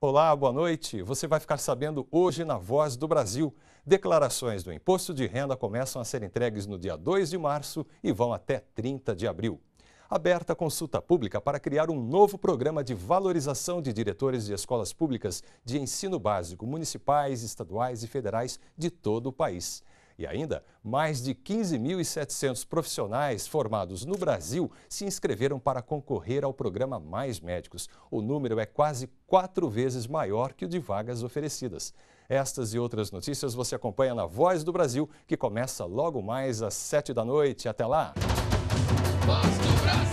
Olá, boa noite. Você vai ficar sabendo hoje na Voz do Brasil. Declarações do imposto de renda começam a ser entregues no dia 2 de março e vão até 30 de abril. Aberta consulta pública para criar um novo programa de valorização de diretores de escolas públicas de ensino básico municipais, estaduais e federais de todo o país. E ainda, mais de 15.700 profissionais formados no Brasil se inscreveram para concorrer ao programa Mais Médicos. O número é quase quatro vezes maior que o de vagas oferecidas. Estas e outras notícias você acompanha na Voz do Brasil, que começa logo mais às sete da noite. Até lá! Voz do Brasil.